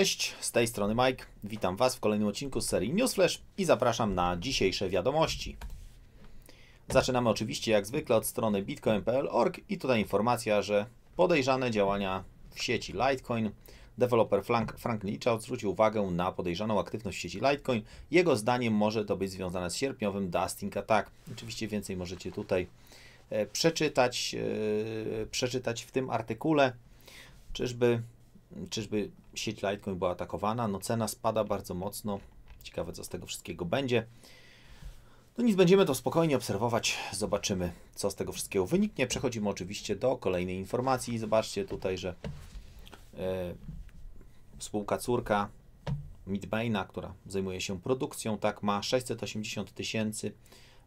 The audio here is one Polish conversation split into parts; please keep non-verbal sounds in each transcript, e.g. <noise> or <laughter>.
Cześć, z tej strony Mike. Witam Was w kolejnym odcinku z serii Newsflash i zapraszam na dzisiejsze wiadomości. Zaczynamy oczywiście jak zwykle od strony bitcoin.pl.org i tutaj informacja, że podejrzane działania w sieci Litecoin. Deweloper Frank, Frank zwrócił uwagę na podejrzaną aktywność w sieci Litecoin. Jego zdaniem może to być związane z sierpniowym dusting attack. Oczywiście więcej możecie tutaj e, przeczytać, e, przeczytać w tym artykule. Czyżby Czyżby sieć Litecoin była atakowana? No cena spada bardzo mocno. Ciekawe co z tego wszystkiego będzie. No nic, będziemy to spokojnie obserwować. Zobaczymy co z tego wszystkiego wyniknie. Przechodzimy oczywiście do kolejnej informacji. Zobaczcie tutaj, że e, spółka córka Midbaina, która zajmuje się produkcją, tak ma 680 tysięcy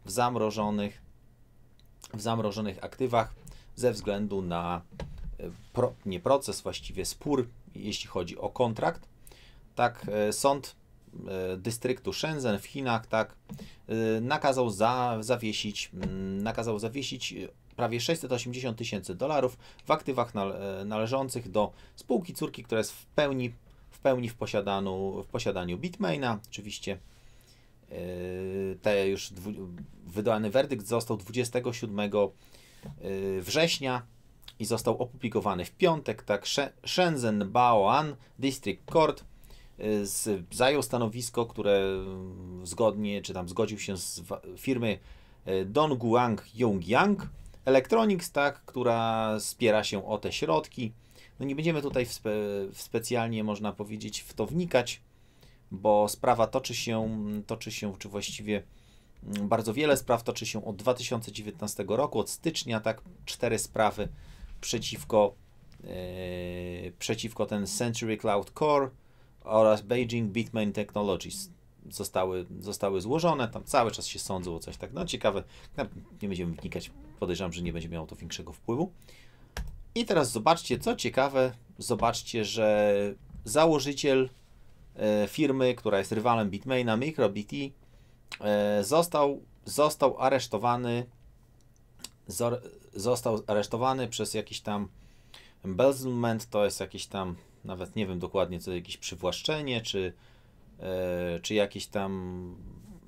w zamrożonych, w zamrożonych aktywach ze względu na pro, nie proces, właściwie spór, jeśli chodzi o kontrakt. Tak, e, sąd e, dystryktu Shenzhen w Chinach, tak, e, nakazał za, zawiesić, mm, nakazał zawiesić prawie 680 tysięcy dolarów w aktywach należących do spółki córki, która jest w pełni w, pełni w, posiadaniu, w posiadaniu Bitmaina. Oczywiście te już dwu, wydany werdykt został 27 września i został opublikowany w piątek. Tak, Shenzhen Baoan District Court y, zajął stanowisko, które mm, zgodnie, czy tam zgodził się z firmy y, Dongguang Yongyang Electronics, tak, która spiera się o te środki. No nie będziemy tutaj w, spe, w specjalnie, można powiedzieć, w to wnikać, bo sprawa toczy się, mm, toczy się, czy właściwie mm, bardzo wiele spraw toczy się od 2019 roku, od stycznia, tak, cztery sprawy przeciwko, yy, przeciwko ten Century Cloud Core oraz Beijing Bitmain Technologies zostały, zostały złożone, tam cały czas się sądzą o coś tak, no ciekawe, nie będziemy wnikać, podejrzewam, że nie będzie miało to większego wpływu. I teraz zobaczcie, co ciekawe, zobaczcie, że założyciel e, firmy, która jest rywalem Bitmaina, MicroBT, e, został, został aresztowany, został aresztowany przez jakiś tam embezzlement, to jest jakiś tam, nawet nie wiem dokładnie, co jakieś przywłaszczenie, czy, e, czy jakieś tam,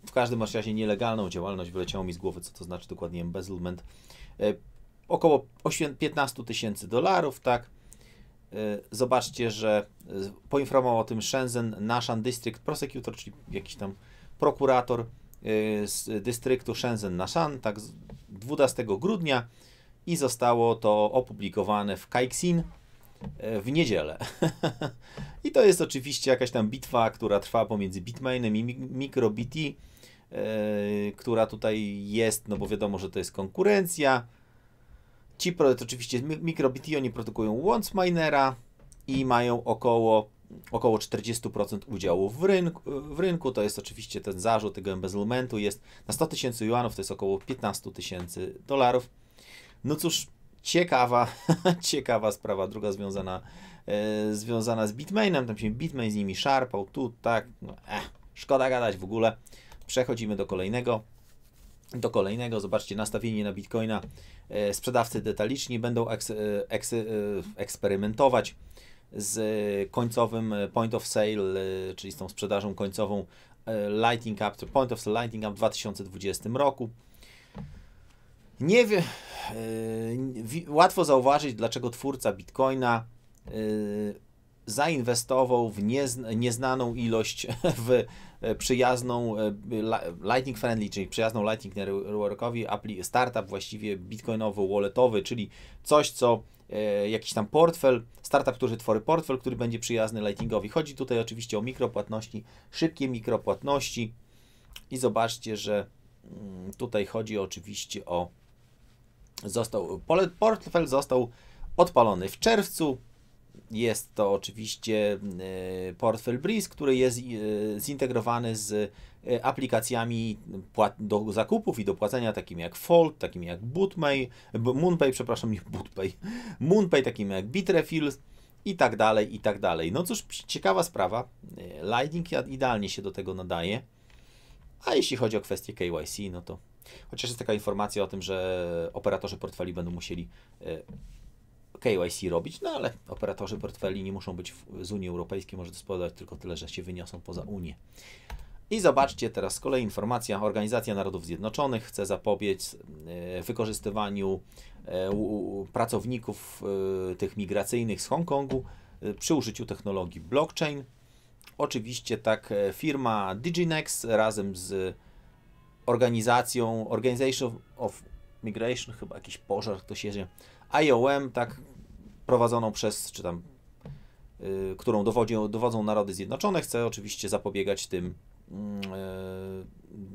w każdym razie nielegalną działalność, wyleciało mi z głowy, co to znaczy dokładnie embezzlement. E, około 15 tysięcy dolarów, tak. E, zobaczcie, że poinformował o tym Shenzhen Nashan District Prosecutor, czyli jakiś tam prokurator z dystryktu Shenzhen Nashan, tak, 12 grudnia i zostało to opublikowane w Kaixin e, w niedzielę. <laughs> I to jest oczywiście jakaś tam bitwa, która trwa pomiędzy Bitmainem i MicroBT, yy, e, która tutaj jest, no bo wiadomo, że to jest konkurencja. Ci to oczywiście MicroBT, oni produkują Once Minera i mają około, około 40% udziału w rynku, w rynku. To jest oczywiście ten zarzut tego embezzlementu jest na 100 tysięcy juanów, to jest około 15 tysięcy dolarów. No cóż, ciekawa, <laughs> ciekawa sprawa, druga związana, e, związana z Bitmainem, tam się Bitmain z nimi szarpał, tu, tak, no, e, szkoda gadać w ogóle. Przechodzimy do kolejnego. Do kolejnego, zobaczcie, nastawienie na Bitcoina. E, sprzedawcy detaliczni będą eks, e, eks, e, eksperymentować z końcowym point of sale, e, czyli z tą sprzedażą końcową Lightning Up, point of sale Lightning Up w 2020 roku. Nie wiem, Yy, łatwo zauważyć, dlaczego twórca Bitcoina yy, zainwestował w nieznaną ilość <laughs> w e, przyjazną e, Lightning Friendly, czyli przyjazną Lightning Networkowi startup właściwie bitcoinowo-walletowy, czyli coś, co e, jakiś tam portfel, startup, który tworzy portfel, który będzie przyjazny Lightningowi. Chodzi tutaj oczywiście o mikropłatności, szybkie mikropłatności i zobaczcie, że mm, tutaj chodzi oczywiście o został, portfel został odpalony w czerwcu. Jest to oczywiście e, portfel Breeze, który jest e, zintegrowany z e, aplikacjami do zakupów i do płacenia takimi jak Fold, takimi jak Bootmay, Moonpay, przepraszam, nie Bootpay, <laughs> Moonpay, takimi jak Bitrefill i tak dalej, i tak dalej. No cóż, ciekawa sprawa. Lightning idealnie się do tego nadaje. A jeśli chodzi o kwestię KYC, no to Chociaż jest taka informacja o tym, że operatorzy portfeli będą musieli e, KYC robić, no ale operatorzy portfeli nie muszą być z Unii Europejskiej, może to spowodować tylko tyle, że się wyniosą poza Unię. I zobaczcie teraz z kolei informacja. Organizacja Narodów Zjednoczonych chce zapobiec e, wykorzystywaniu e, pracowników tych migracyjnych z Hongkongu przy użyciu technologii blockchain. Oczywiście tak firma Diginex razem z organizacją Organization of Migration, chyba jakiś pożar, to się jedzie, IOM, tak, prowadzoną przez, czy tam, y, którą dowodzą, dowodzą Narody Zjednoczone, chce oczywiście zapobiegać tym, mm, y,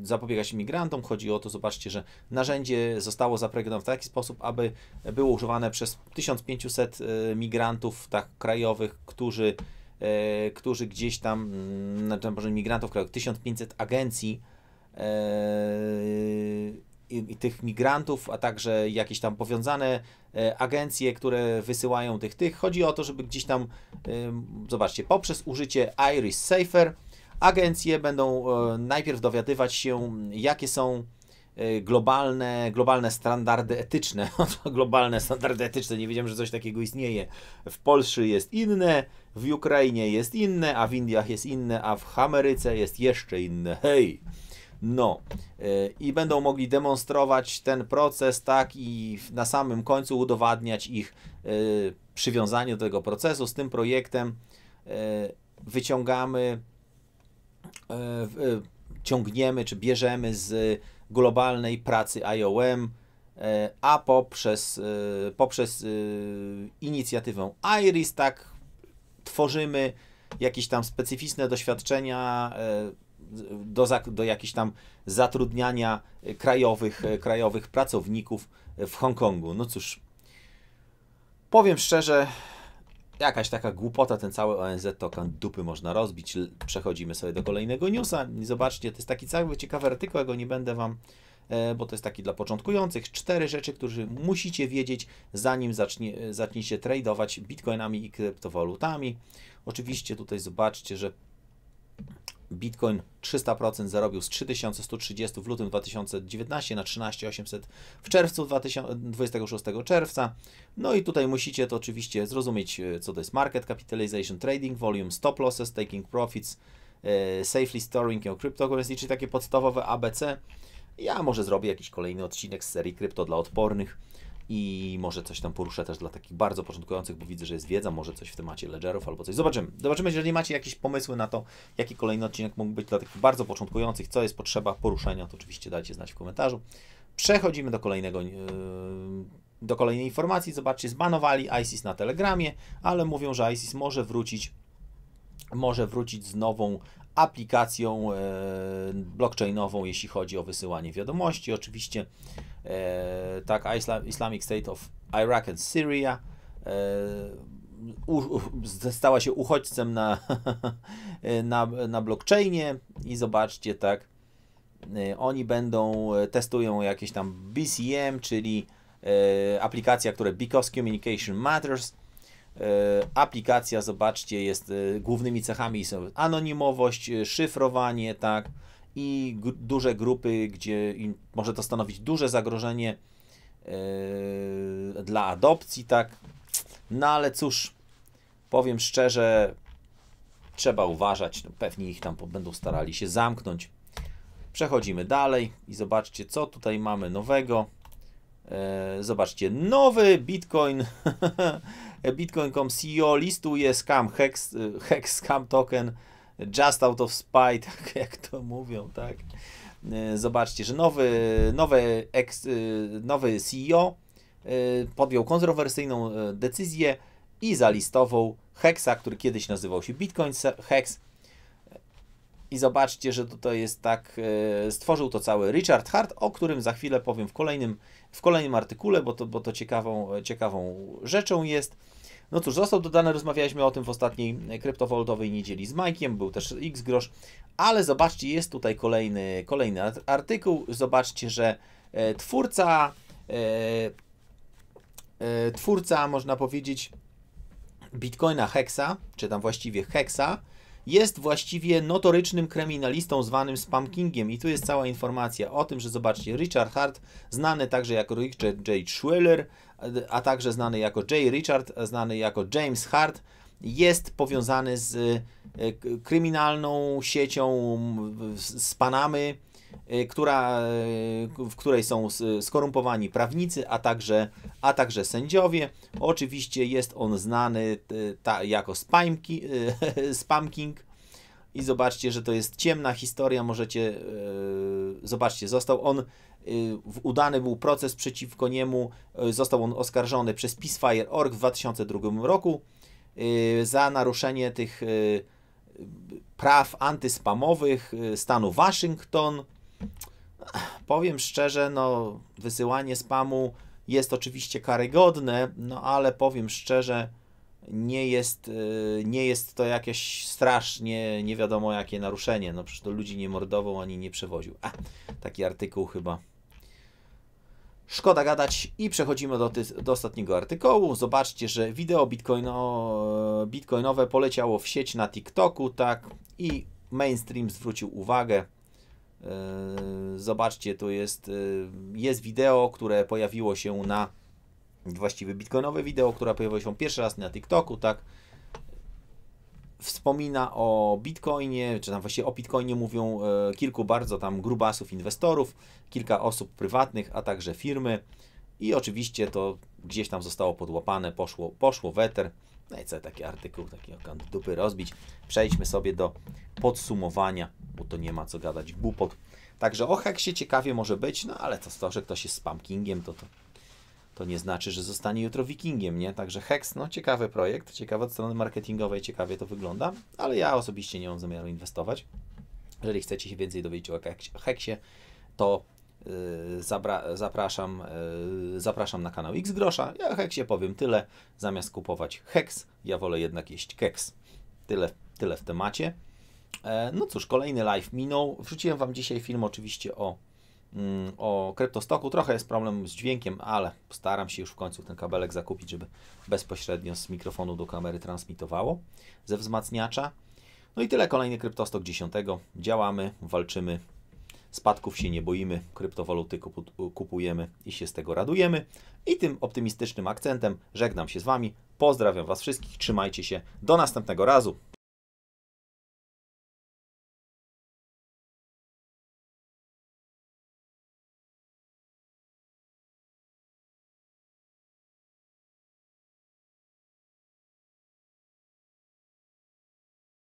zapobiegać imigrantom. Chodzi o to, zobaczcie, że narzędzie zostało zaprojektowane w taki sposób, aby było używane przez 1500 y, migrantów tak krajowych, którzy y, którzy gdzieś tam, mm, na przykład migrantów krajowych, 1500 agencji, Eee, i, tych migrantów, a także jakieś tam powiązane e, agencje, które wysyłają tych tych. Chodzi o to, żeby gdzieś tam, e, zobaczcie, poprzez użycie Iris Safer agencje będą e, najpierw dowiadywać się, jakie są globalne, globalne standardy etyczne. <laughs> globalne standardy etyczne, nie wiedziałem, że coś takiego istnieje. W Polsce jest inne, w Ukrainie jest inne, a w Indiach jest inne, a w Ameryce jest jeszcze inne. Hej! No e, i będą mogli demonstrować ten proces, tak, i na samym końcu udowadniać ich e, przywiązanie do tego procesu. Z tym projektem e, wyciągamy, ciągniemy czy bierzemy z globalnej pracy IOM, a poprzez, poprzez inicjatywę IRIS, tak, tworzymy jakieś tam specyficzne doświadczenia do, do jakichś tam zatrudniania krajowych, krajowych pracowników w Hongkongu. No cóż, powiem szczerze, jakaś taka głupota, ten cały ONZ to dupy można rozbić. Przechodzimy sobie do kolejnego newsa. Zobaczcie, to jest taki cały ciekawy artykuł, ja go nie będę Wam, e, bo to jest taki dla początkujących. Cztery rzeczy, które musicie wiedzieć, zanim zacznie, e, zaczniecie tradować bitcoinami i kryptowalutami. Oczywiście tutaj zobaczcie, że Bitcoin 300% zarobił z 3130 w lutym 2019 na 13800 w czerwcu 26 czerwca. No i tutaj musicie to oczywiście zrozumieć, e, co to jest market capitalization, trading volume, stop losses, taking profits, e, safely storing your cryptocurrency, czyli takie podstawowe ABC. Ja może zrobię jakiś kolejny odcinek z serii Krypto dla odpornych i może coś tam poruszę też dla takich bardzo początkujących, bo widzę, że jest wiedza, może coś w temacie ledgerów albo coś. Zobaczymy. Zobaczymy, jeżeli macie jakieś pomysły na to, jaki kolejny odcinek mógł być dla takich bardzo początkujących, co jest potrzeba poruszenia, to oczywiście dajcie znać w komentarzu. Przechodzimy do kolejnego. Yy do kolejnej informacji. Zobaczcie, zbanowali ISIS na Telegramie, ale mówią, że ISIS może wrócić, może wrócić z nową aplikacją e, blockchainową, jeśli chodzi o wysyłanie wiadomości. Oczywiście E, tak Islamic State of Iraq and Syria e, stała się uchodźcem na, <laughs> na, na blockchainie i zobaczcie, tak, e, oni będą, testują jakieś tam BCM, czyli aplikacja, która Because Communication Matters, aplikacja, zobaczcie, jest głównymi cechami są anonimowość, szyfrowanie, tak, i gr duże grupy, gdzie może to stanowić duże zagrożenie yy, dla adopcji, tak. No ale cóż, powiem szczerze, trzeba uważać. No, pewnie ich tam będą starali się zamknąć. Przechodzimy dalej i zobaczcie, co tutaj mamy nowego. E, zobaczcie, nowy Bitcoin, <laughs> bitcoin.com CEO listuje scam, hex, e, hex scam token Just out of spite, <laughs> jak to mówią, tak? E, zobaczcie, że nowy, e, nowy, ex, nowy CEO e, podjął kontrowersyjną decyzję i zalistował Hexa, który kiedyś nazywał się Bitcoin Hex. I zobaczcie, że tutaj jest tak, stworzył to cały Richard Hart, o którym za chwilę powiem w kolejnym, w kolejnym artykule, bo to, bo to ciekawą, ciekawą rzeczą jest. No cóż, został dodany, rozmawialiśmy o tym w ostatniej e, kryptowoltowej niedzieli z Majkiem, był też X grosz, ale zobaczcie, jest tutaj kolejny, kolejny artykuł. Zobaczcie, że e, twórca, e, e, twórca, można powiedzieć, Bitcoina Hexa, czy tam właściwie Hexa, jest właściwie notorycznym kryminalistą zwanym Spamkingiem i tu jest cała informacja o tym, że zobaczcie, Richard Hart, znany także jako Richard J. Schweller, a także znany jako J. Richard, znany jako James Hart, jest powiązany z e, kryminalną siecią z Panamy, Y, która, y, w której są skorumpowani prawnicy, a także, a także sędziowie. Oczywiście jest on znany y, ta, jako spamking. <laughs> I zobaczcie, że to jest ciemna historia. Możecie, zobaczcie, został on, udany był proces przeciwko niemu. Został on oskarżony przez Peacefire.org w 2002 roku za naruszenie tych praw antyspamowych stanu Waszyngton. Powiem szczerze, no wysyłanie spamu jest oczywiście karygodne, no ale powiem szczerze, nie jest, y, nie jest to jakieś strasznie nie wiadomo jakie naruszenie. No przecież to ludzi nie mordował ani nie przewoził. A, taki artykuł chyba. Szkoda gadać i przechodzimy do, do ostatniego artykułu. Zobaczcie, że wideo bitcoino, bitcoinowe poleciało w sieć na TikToku, tak, i mainstream zwrócił uwagę. E, zobaczcie, to jest, e, jest wideo, które pojawiło się na właściwie bitcoinowe wideo, które pojawiło się pierwszy raz na TikToku, tak? Wspomina o bitcoinie, czy tam właściwie o bitcoinie mówią e, kilku bardzo tam grubasów inwestorów, kilka osób prywatnych, a także firmy. I oczywiście to gdzieś tam zostało podłapane, poszło, poszło weter. No i co taki artykuł, taki dupy rozbić. Przejdźmy sobie do podsumowania bo to nie ma co gadać, głupot. Także o heksie ciekawie może być, no ale to, to że ktoś jest spam kingiem, to, to, to nie znaczy, że zostanie jutro wikingiem, nie? Także Hex, no ciekawy projekt, ciekawe od strony marketingowej, ciekawie to wygląda, ale ja osobiście nie mam zamiaru inwestować. Jeżeli chcecie się więcej dowiedzieć o Heksie, to y, zapraszam, y, zapraszam na kanał X Grosza. Ja o Heksie powiem tyle. Zamiast kupować Hex, ja wolę jednak jeść keks. Tyle, tyle w temacie. E, no cóż, kolejny live minął. Wrzuciłem Wam dzisiaj film oczywiście o, mm, o kryptostoku. Trochę jest problem z dźwiękiem, ale staram się już w końcu ten kabelek zakupić, żeby bezpośrednio z mikrofonu do kamery transmitowało ze wzmacniacza. No i tyle, kolejny kryptostok 10. Działamy, walczymy, spadków się nie boimy, kryptowaluty kupujemy i się z tego radujemy. I tym optymistycznym akcentem żegnam się z Wami. Pozdrawiam Was wszystkich, trzymajcie się. Do następnego razu.